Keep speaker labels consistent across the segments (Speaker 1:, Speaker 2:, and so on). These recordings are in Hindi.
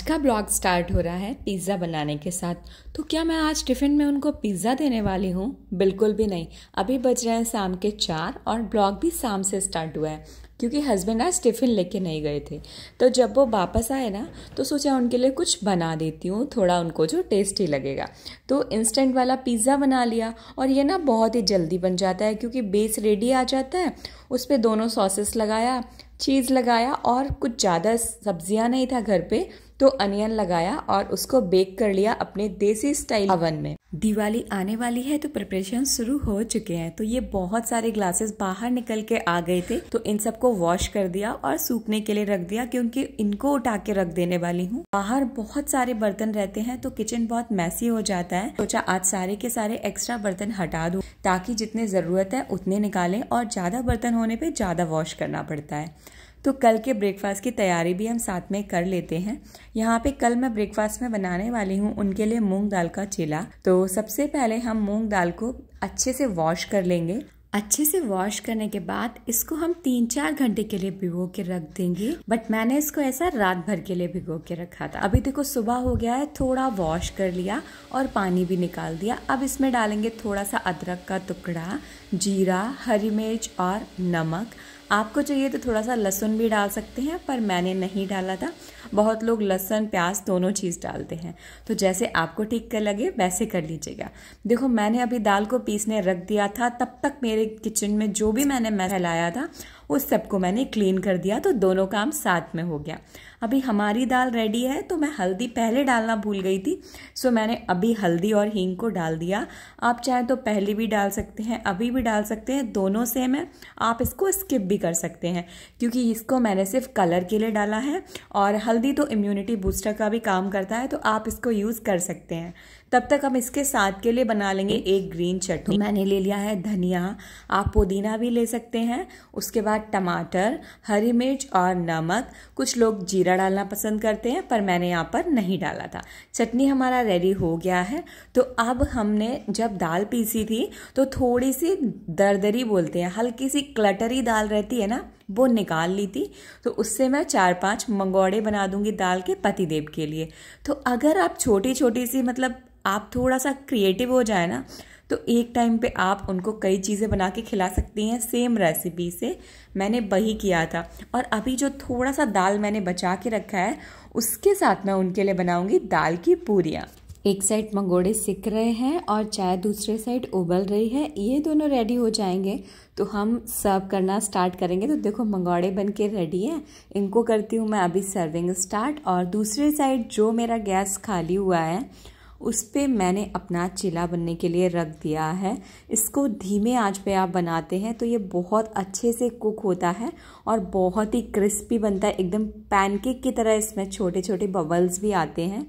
Speaker 1: आज का ब्लॉग स्टार्ट हो रहा है पिज़्ज़ा बनाने के साथ तो क्या मैं आज टिफ़िन में उनको पिज़्ज़ा देने वाली हूँ बिल्कुल भी नहीं अभी बज रहे हैं शाम के चार और ब्लॉग भी शाम से स्टार्ट हुआ है क्योंकि हस्बैंड आज टिफ़िन लेके नहीं गए थे तो जब वो वापस आए ना तो सोचा उनके लिए कुछ बना देती हूँ थोड़ा उनको जो टेस्टी लगेगा तो इंस्टेंट वाला पिज़्ज़ा बना लिया और ये ना बहुत ही जल्दी बन जाता है क्योंकि बेस रेडी आ जाता है उस पर दोनों सॉसेस लगाया चीज़ लगाया और कुछ ज़्यादा सब्जियाँ नहीं था घर पर तो अनियन लगाया और उसको बेक कर लिया अपने देसी स्टाइल ओवन में दिवाली आने वाली है तो प्रिपरेशन शुरू हो चुके हैं तो ये बहुत सारे ग्लासेस बाहर निकल के आ गए थे तो इन सबको वॉश कर दिया और सूखने के लिए रख दिया क्योंकि इनको उठा के रख देने वाली हूँ बाहर बहुत सारे बर्तन रहते हैं तो किचन बहुत मैसी हो जाता है सोचा आज सारे के सारे एक्स्ट्रा बर्तन हटा दू ताकि जितने जरूरत है उतने निकालें और ज्यादा बर्तन होने पर ज्यादा वॉश करना पड़ता है तो कल के ब्रेकफास्ट की तैयारी भी हम साथ में कर लेते हैं यहाँ पे कल मैं ब्रेकफास्ट में बनाने वाली हूँ उनके लिए मूंग दाल का चेला तो सबसे पहले हम मूंग दाल को अच्छे से वॉश कर लेंगे अच्छे से वॉश करने के बाद इसको हम तीन चार घंटे के लिए भिगो के रख देंगे बट मैंने इसको ऐसा रात भर के लिए भिगो के रखा था अभी देखो सुबह हो गया है थोड़ा वॉश कर लिया और पानी भी निकाल दिया अब इसमें डालेंगे थोड़ा सा अदरक का टुकड़ा जीरा हरी मिर्च और नमक आपको चाहिए तो थोड़ा सा लहसुन भी डाल सकते हैं पर मैंने नहीं डाला था बहुत लोग लहसुन प्याज दोनों चीज़ डालते हैं तो जैसे आपको ठीक कर लगे वैसे कर लीजिएगा देखो मैंने अभी दाल को पीसने रख दिया था तब तक मेरे किचन में जो भी मैंने फैलाया था उस सबको मैंने क्लीन कर दिया तो दोनों काम साथ में हो गया अभी हमारी दाल रेडी है तो मैं हल्दी पहले डालना भूल गई थी सो मैंने अभी हल्दी और हींग को डाल दिया आप चाहे तो पहले भी डाल सकते हैं अभी भी डाल सकते हैं दोनों सेम है आप इसको स्किप भी कर सकते हैं क्योंकि इसको मैंने सिर्फ कलर के लिए डाला है और हल्दी तो इम्यूनिटी बूस्टर का भी काम करता है तो आप इसको यूज़ कर सकते हैं तब तक हम इसके साथ के लिए बना लेंगे एक ग्रीन चटनी मैंने ले लिया है धनिया आप पुदीना भी ले सकते हैं उसके बाद साथ टमाटर हरी मिर्च और नमक कुछ लोग जीरा डालना पसंद करते हैं पर मैंने यहाँ पर नहीं डाला था चटनी हमारा रेडी हो गया है तो अब हमने जब दाल पीसी थी तो थोड़ी सी दरदरी बोलते हैं हल्की सी क्लटरी दाल रहती है ना वो निकाल ली थी तो उससे मैं चार पांच मंगौड़े बना दूंगी दाल के पतिदेव के लिए तो अगर आप छोटी छोटी सी मतलब आप थोड़ा सा क्रिएटिव हो जाए ना तो एक टाइम पे आप उनको कई चीज़ें बना के खिला सकती हैं सेम रेसिपी से मैंने वही किया था और अभी जो थोड़ा सा दाल मैंने बचा के रखा है उसके साथ मैं उनके लिए बनाऊँगी दाल की पूरियाँ एक साइड मंगोड़े सिक रहे हैं और चाय दूसरे साइड उबल रही है ये दोनों रेडी हो जाएंगे तो हम सर्व करना स्टार्ट करेंगे तो देखो मंगोड़े बन के रेडी हैं इनको करती हूँ मैं अभी सर्विंग स्टार्ट और दूसरे साइड जो मेरा गैस खाली हुआ है उस पर मैंने अपना चिला बनने के लिए रख दिया है इसको धीमे आंच पे आप बनाते हैं तो ये बहुत अच्छे से कुक होता है और बहुत ही क्रिस्पी बनता है एकदम पैनकेक की तरह इसमें छोटे छोटे बबल्स भी आते हैं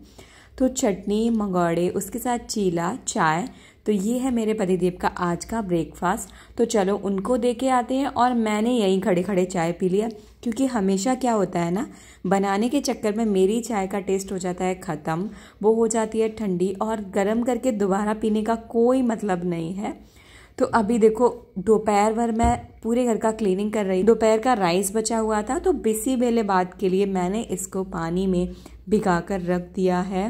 Speaker 1: तो चटनी मंगौड़े उसके साथ चीला चाय तो ये है मेरे पतिदेव का आज का ब्रेकफास्ट तो चलो उनको दे के आते हैं और मैंने यहीं खड़े खड़े चाय पी लिया क्योंकि हमेशा क्या होता है ना बनाने के चक्कर में मेरी चाय का टेस्ट हो जाता है ख़त्म वो हो जाती है ठंडी और गर्म करके दोबारा पीने का कोई मतलब नहीं है तो अभी देखो दोपहर भर मैं पूरे घर का क्लीनिंग कर रही दोपहर का राइस बचा हुआ था तो बिसी बेले बाद के लिए मैंने इसको पानी में भिगा कर रख दिया है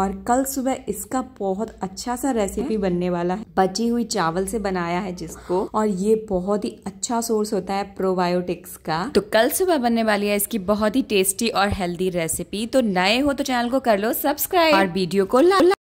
Speaker 1: और कल सुबह इसका बहुत अच्छा सा रेसिपी बनने वाला है बची हुई चावल से बनाया है जिसको और ये बहुत ही अच्छा सोर्स होता है प्रोबायोटिक्स का तो कल सुबह बनने वाली है इसकी बहुत ही टेस्टी और हेल्दी रेसिपी तो नए हो तो चैनल को कर लो सब्सक्राइब और वीडियो को ला